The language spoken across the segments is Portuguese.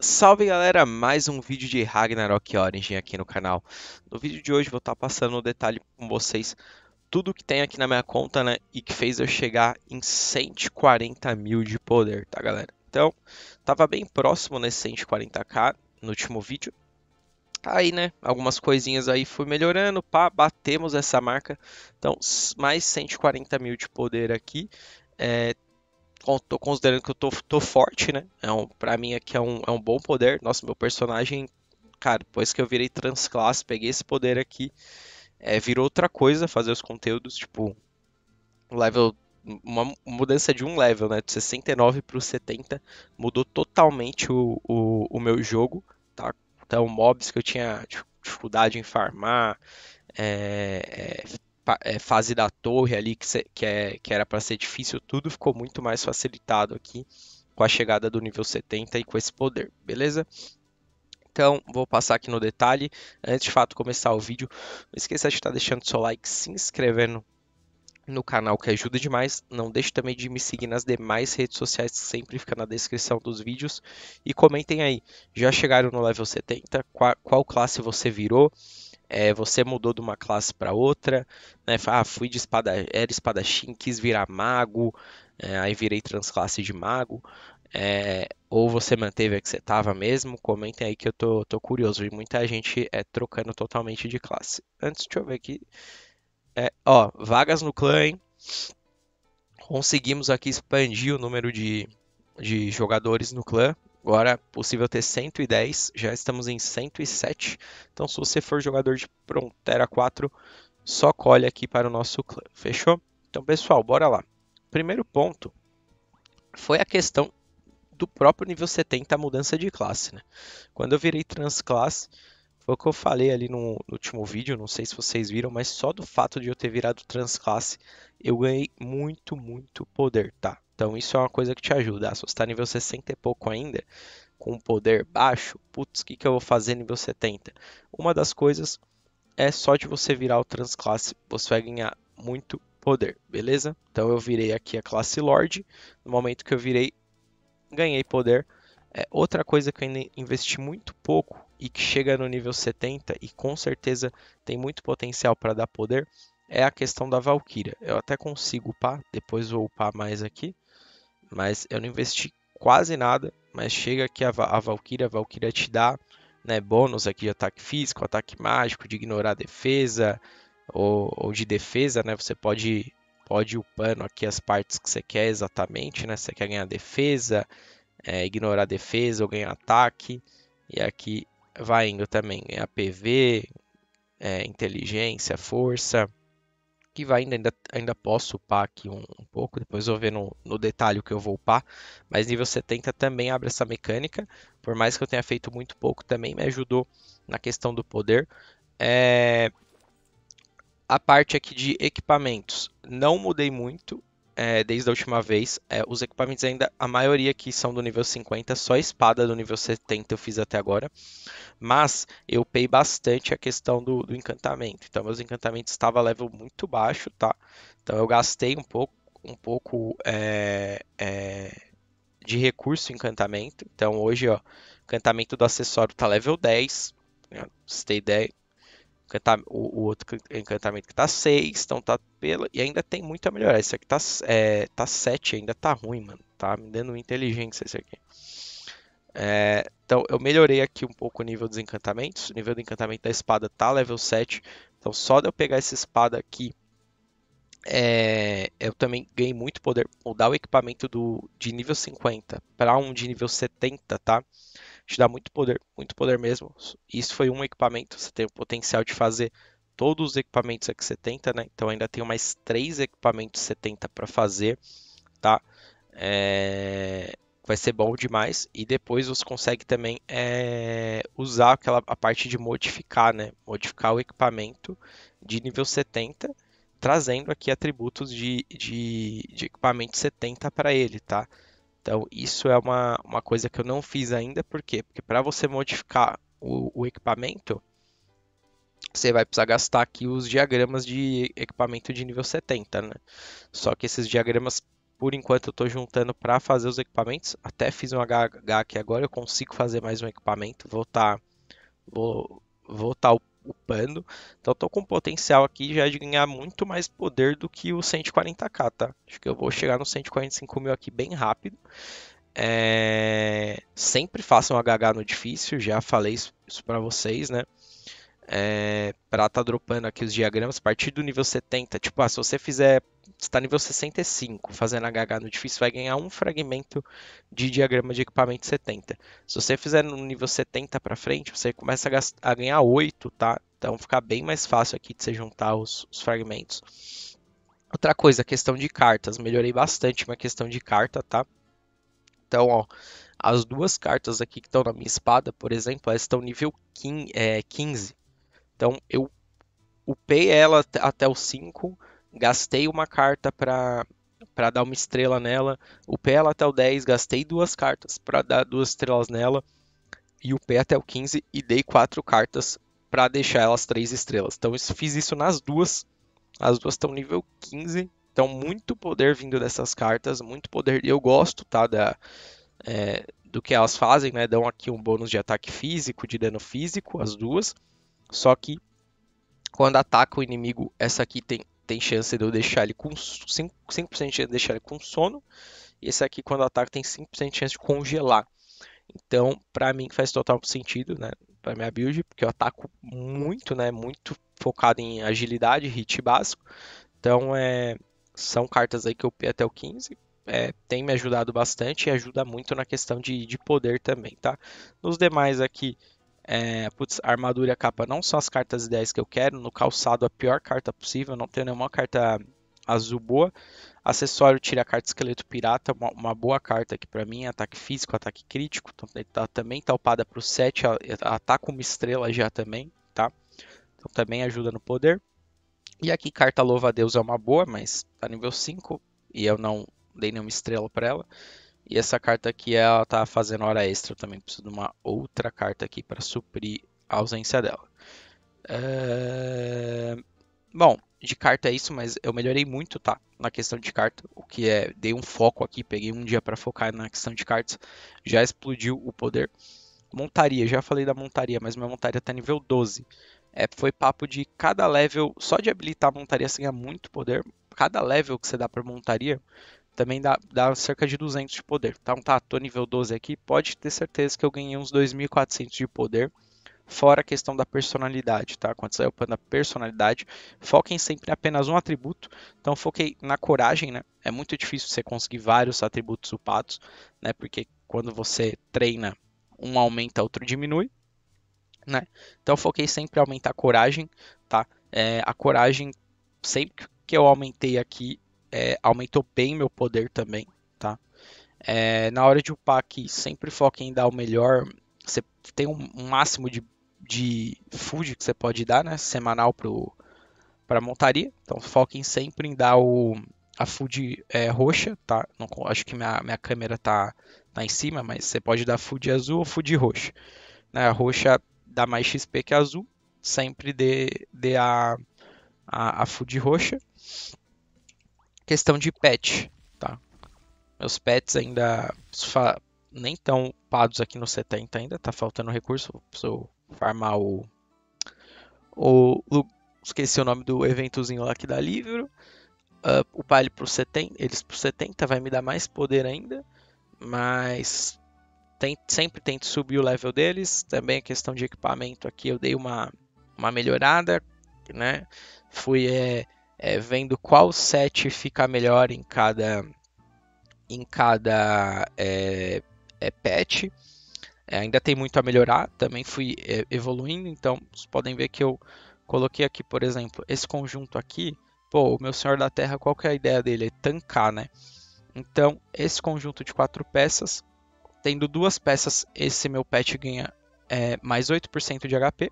Salve galera, mais um vídeo de Ragnarok Origin aqui no canal. No vídeo de hoje vou estar tá passando o um detalhe com vocês tudo que tem aqui na minha conta, né? E que fez eu chegar em 140 mil de poder, tá galera? Então, tava bem próximo nesse 140k no último vídeo. Aí, né, algumas coisinhas aí fui melhorando, pá, batemos essa marca. Então, mais 140 mil de poder aqui. É, tô considerando que eu tô, tô forte, né? É um, pra mim aqui é um, é um bom poder. Nossa, meu personagem, cara, depois que eu virei transclasse, peguei esse poder aqui, é, virou outra coisa fazer os conteúdos, tipo, level uma mudança de um level, né? De 69 para o 70 mudou totalmente o, o, o, meu jogo, tá? Então, mobs que eu tinha dificuldade em farmar, é, é, é fase da torre ali, que, que, é, que era para ser difícil, tudo ficou muito mais facilitado aqui com a chegada do nível 70 e com esse poder, beleza? Então, vou passar aqui no detalhe. Antes de fato começar o vídeo, não esqueça de estar deixando seu like, se inscrevendo no canal que ajuda demais. Não deixe também de me seguir nas demais redes sociais que sempre fica na descrição dos vídeos. E comentem aí, já chegaram no level 70? Qual, qual classe você virou? é, você mudou de uma classe para outra, né? Ah, fui de espada, era espadachim, quis virar mago, é, aí virei transclasse de mago. É, ou você manteve a que você tava mesmo? Comentem aí que eu tô, tô curioso. E muita gente é trocando totalmente de classe. Antes, deixa eu ver aqui. É, ó, vagas no clã, hein? Conseguimos aqui expandir o número de, de jogadores no clã. Agora, possível ter 110, já estamos em 107. Então, se você for jogador de Prontera 4, só colhe aqui para o nosso clã, fechou? Então, pessoal, bora lá. Primeiro ponto foi a questão do próprio nível 70, a mudança de classe, né? Quando eu virei transclasse, foi o que eu falei ali no, no último vídeo, não sei se vocês viram, mas só do fato de eu ter virado transclasse, eu ganhei muito, muito poder, tá? Então isso é uma coisa que te ajuda. Ah, se você está nível 60 e pouco ainda, com um poder baixo, putz, o que, que eu vou fazer nível 70? Uma das coisas é só de você virar o transclasse, você vai ganhar muito poder, beleza? Então eu virei aqui a classe Lorde, no momento que eu virei, ganhei poder. É, outra coisa que eu investi muito pouco e que chega no nível 70 e com certeza tem muito potencial para dar poder é a questão da Valkyria. Eu até consigo upar, depois vou upar mais aqui mas eu não investi quase nada, mas chega que a, a Valkyria, a Valkyria te dá né, bônus aqui de ataque físico, ataque mágico, de ignorar a defesa, ou, ou, de defesa, né? Você pode, pode ir upando aqui as partes que você quer exatamente, né? Você quer ganhar defesa, é, ignorar defesa ou ganhar ataque. E aqui vai indo também, ganhar PV, é, inteligência, força, arquivo ainda, ainda, ainda posso upar aqui um, um pouco, depois vou ver no, no detalhe o que eu vou upar, mas nível 70 também abre essa mecânica, por mais que eu tenha feito muito pouco também, me ajudou na questão do poder. É... A parte aqui de equipamentos, não mudei muito, é, desde a última vez. É, os equipamentos ainda, a maioria que são do nível 50, só a espada do nível 70 eu fiz até agora. Mas eu pei bastante a questão do, do encantamento. Então meus encantamentos estavam level muito baixo, tá? Então eu gastei um pouco, um pouco é, é de recurso encantamento. Então hoje, ó, encantamento do acessório tá level 10. Né? Pra você ideia, o, o, outro encantamento que tá 6, então tá pela. E ainda tem muito a melhorar. Esse aqui tá, é, tá 7, ainda tá ruim, mano. Tá me dando inteligência esse aqui. É, então eu melhorei aqui um pouco o nível dos encantamentos. O nível do encantamento da espada tá level 7. Então só de eu pegar essa espada aqui. É, eu também ganhei muito poder mudar o equipamento do, de nível 50 para um de nível 70, tá? te dá muito poder, muito poder mesmo. Isso foi um equipamento, você tem o potencial de fazer todos os equipamentos aqui 70, né? Então ainda tenho mais três equipamentos 70 para fazer, tá? É... Vai ser bom demais. E depois você consegue também é... usar aquela a parte de modificar, né? Modificar o equipamento de nível 70 trazendo aqui atributos de, de, de equipamento 70 para ele, tá? Então, isso é uma, uma coisa que eu não fiz ainda, por quê? Porque para você modificar o, o, equipamento, você vai precisar gastar aqui os diagramas de equipamento de nível 70, né? Só que esses diagramas, por enquanto, eu estou juntando para fazer os equipamentos. Até fiz um HH aqui agora, eu consigo fazer mais um equipamento. Vou tá, vou, vou tá upando. Então estou com potencial aqui já de ganhar muito mais poder do que o 140k, tá? Acho que eu vou chegar no 145 mil aqui bem rápido. É... Sempre façam um HH no difícil, já falei isso, isso para vocês, né? é, para estar tá dropando aqui os diagramas a partir do nível 70. Tipo, ah, se você fizer, está nível 65, fazendo HH no difícil, vai ganhar um fragmento de diagrama de equipamento 70. Se você fizer no nível 70 para frente, você começa a, gastar, a, ganhar 8, tá? Então fica bem mais fácil aqui de você juntar os, os fragmentos. Outra coisa, questão de cartas. Melhorei bastante uma questão de carta, tá? Então, ó, as duas cartas aqui que estão na minha espada, por exemplo, elas estão nível 15. É, então eu upei ela até o 5, gastei uma carta para para dar uma estrela nela, upei ela até o 10, gastei duas cartas para dar duas estrelas nela e upei até o 15 e dei quatro cartas para deixar elas três estrelas. Então eu fiz isso nas duas. As duas estão nível 15, então muito poder vindo dessas cartas, muito poder. Eu gosto, tá, da é, do que elas fazem, né? Dão aqui um bônus de ataque físico, de dano físico, as duas. Só que quando ataca o inimigo, essa aqui tem, tem chance de eu deixar ele com 5%, 5 de chance de deixar ele com sono. E esse aqui, quando ataca, tem 5% de chance de congelar. Então, para mim faz total sentido, né? Pra minha build, porque eu ataco muito, né? Muito focado em agilidade, hit básico. Então, é, são cartas aí que eu pei até o 15. É, tem me ajudado bastante e ajuda muito na questão de, de poder também, tá? Nos demais aqui, é, putz, armadura e é a capa não são as cartas ideais que eu quero. No calçado, a pior carta possível. Não tenho nenhuma carta azul boa. Acessório, tira a carta esqueleto pirata. Uma, uma boa carta aqui para mim. Ataque físico, ataque crítico. Então, tá, também talpada tá pro 7. Ataca uma estrela já também, tá? Então também ajuda no poder. E aqui, carta louva a Deus é uma boa, mas tá nível 5. E eu não dei nenhuma estrela para ela. E essa carta aqui, ela tá fazendo hora extra. Eu também preciso de uma outra carta aqui para suprir a ausência dela. É... Bom, de carta é isso, mas eu melhorei muito, tá? Na questão de carta, o que é, dei um foco aqui, peguei um dia para focar na questão de cartas, já explodiu o poder. Montaria, já falei da montaria, mas minha montaria tá nível 12. É, foi papo de cada level, só de habilitar a montaria você assim, ganha é muito poder. Cada level que você dá para montaria, também dá, dá cerca de 200 de poder. Então tá, tô nível 12 aqui, pode ter certeza que eu ganhei uns 2.400 de poder. Fora a questão da personalidade, tá? Quando você vai upando a personalidade, foquem sempre em apenas um atributo. Então foquei na coragem, né? É muito difícil você conseguir vários atributos upados, né? Porque quando você treina, um aumenta, outro diminui. Né? Então foquei sempre em aumentar a coragem, tá? É, a coragem sempre que eu aumentei aqui, é, aumentou bem meu poder também, tá? É, na hora de upar aqui, sempre foque em dar o melhor. Você tem um, um máximo de, de food que você pode dar, né? Semanal pro para montaria. Então foquem sempre em dar o, a food é, roxa, tá? Não, acho que minha, minha câmera tá, tá em cima, mas você pode dar food azul ou food roxa. Né? A roxa dá mais XP que a azul. Sempre dê, dê a, a, a food roxa questão de pet, tá? Meus pets ainda nem tão pados aqui no 70 ainda, tá faltando recurso, preciso farmar o, o esqueci o nome do eventozinho lá que dá livro. Uh, o palho pro 70, eles pro 70 vai me dar mais poder ainda, mas tem, sempre tento subir o level deles. Também a questão de equipamento aqui eu dei uma, uma melhorada, né? Fui é, é, vendo qual set fica melhor em cada em cada é, é, patch. É, ainda tem muito a melhorar, também fui é, evoluindo, então vocês podem ver que eu coloquei aqui, por exemplo, esse conjunto aqui. Pô, o meu Senhor da Terra, qual que é a ideia dele? É tancar, né? Então, esse conjunto de quatro peças, tendo duas peças, esse meu pet ganha é, mais 8% de HP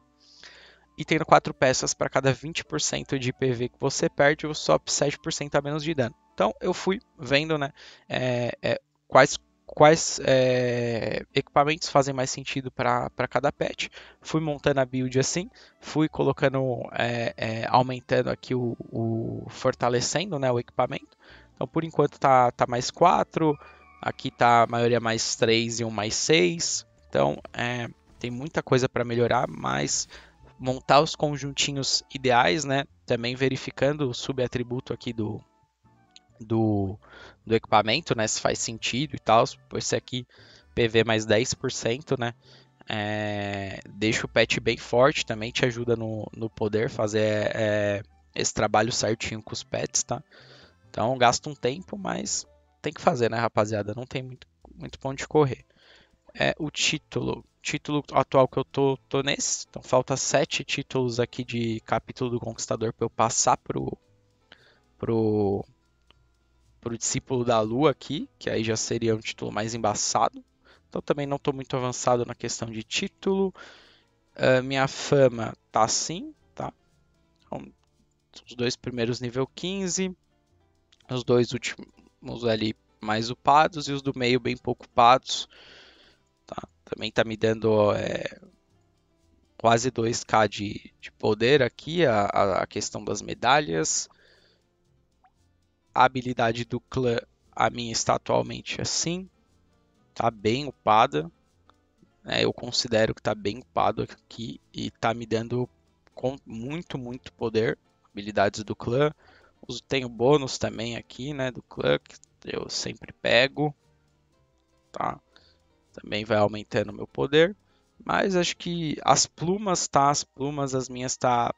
e tendo 4 peças para cada 20% de PV que você perde, você sobe 7% a menos de dano. Então eu fui vendo né, é, é, quais, quais é, equipamentos fazem mais sentido para cada pet, fui montando a build assim, fui colocando, é, é, aumentando aqui o, o, fortalecendo né, o equipamento. Então por enquanto tá, tá mais 4, aqui tá a maioria mais 3 e um mais 6. Então é, tem muita coisa para melhorar, mas montar os conjuntinhos ideais, né? Também verificando o subatributo aqui do, do, do equipamento, né? Se faz sentido e tal. Esse aqui, PV mais 10%, né? É, deixa o pet bem forte também, te ajuda no, no poder fazer é, esse trabalho certinho com os pets, tá? Então gasta um tempo, mas tem que fazer, né, rapaziada? Não tem muito, muito ponto de correr. É, o título título atual que eu tô, tô nesse. Então falta sete títulos aqui de capítulo do Conquistador para eu passar pro, pro, pro Discípulo da Lua aqui, que aí já seria um título mais embaçado. Então também não tô muito avançado na questão de título. Uh, minha fama tá assim, tá? Então, os dois primeiros nível 15, os dois últimos ali mais upados e os do meio bem pouco upados. Tá? também está me dando é, quase 2k de, de poder aqui, a, a, questão das medalhas. A habilidade do clã, a minha está atualmente assim, tá bem upada. É, eu considero que tá bem upado aqui e tá me dando muito, muito poder. Habilidades do clã. Tenho bônus também aqui, né, do clã, que eu sempre pego. Tá? também vai aumentando meu poder. Mas acho que as plumas, tá? As plumas, as minhas, tá?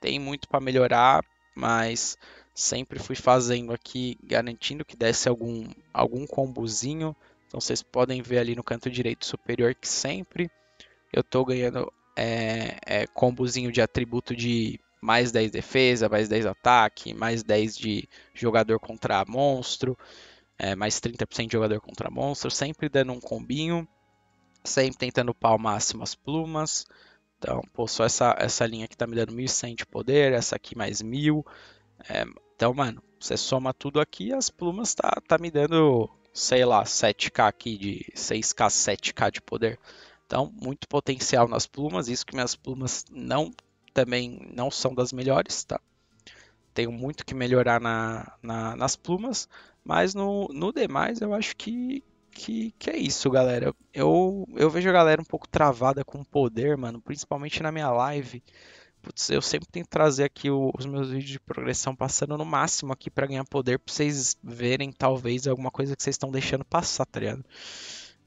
Tem muito para melhorar, mas sempre fui fazendo aqui, garantindo que desse algum, algum combozinho. Então vocês podem ver ali no canto direito superior que sempre eu tô ganhando é, é, combozinho de atributo de mais 10 defesa, mais 10 ataque, mais 10 de jogador contra monstro é, mais 30% de jogador contra monstro, sempre dando um combinho, sempre tentando pau máximo as plumas. Então, pô, só essa, essa linha aqui tá me dando 1.100 de poder, essa aqui mais 1.000. É, então, mano, você soma tudo aqui, as plumas tá, tá me dando, sei lá, 7k aqui de 6k, 7k de poder. Então, muito potencial nas plumas, isso que minhas plumas não também não são das melhores, tá? tenho muito que melhorar na, na, nas plumas, mas no, no demais eu acho que, que, que, é isso, galera. Eu, eu vejo a galera um pouco travada com o poder, mano, principalmente na minha live. Putz, eu sempre tento trazer aqui o, os meus vídeos de progressão passando no máximo aqui para ganhar poder, pra vocês verem talvez alguma coisa que vocês estão deixando passar, tá ligado?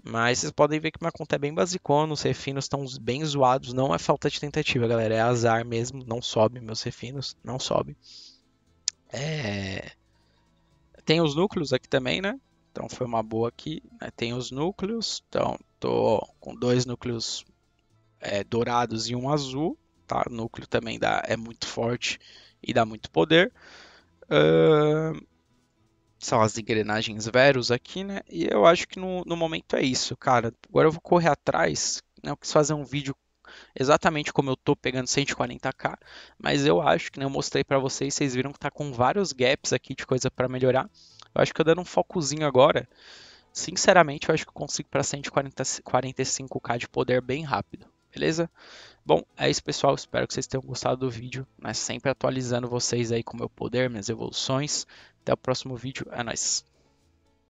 Mas vocês podem ver que minha conta é bem basicona, os refinos estão bem zoados, não é falta de tentativa, galera, é azar mesmo, não sobe meus refinos, não sobe. É... Tem os núcleos aqui também, né? Então foi uma boa aqui. Né? Tem os núcleos. Então tô com dois núcleos é, dourados e um azul. Tá? O núcleo também dá, é muito forte e dá muito poder. Uh... São as engrenagens veros aqui, né? E eu acho que no, no momento é isso, cara. Agora eu vou correr atrás. Né? Eu quis fazer um vídeo exatamente como eu tô pegando 140k, mas eu acho que né, eu mostrei para vocês, vocês viram que tá com vários gaps aqui de coisa para melhorar. Eu acho que eu dando um focozinho agora, sinceramente, eu acho que eu consigo para 145k de poder bem rápido, beleza? Bom, é isso pessoal, espero que vocês tenham gostado do vídeo, né? sempre atualizando vocês aí com o meu poder, minhas evoluções. Até o próximo vídeo, é nóis!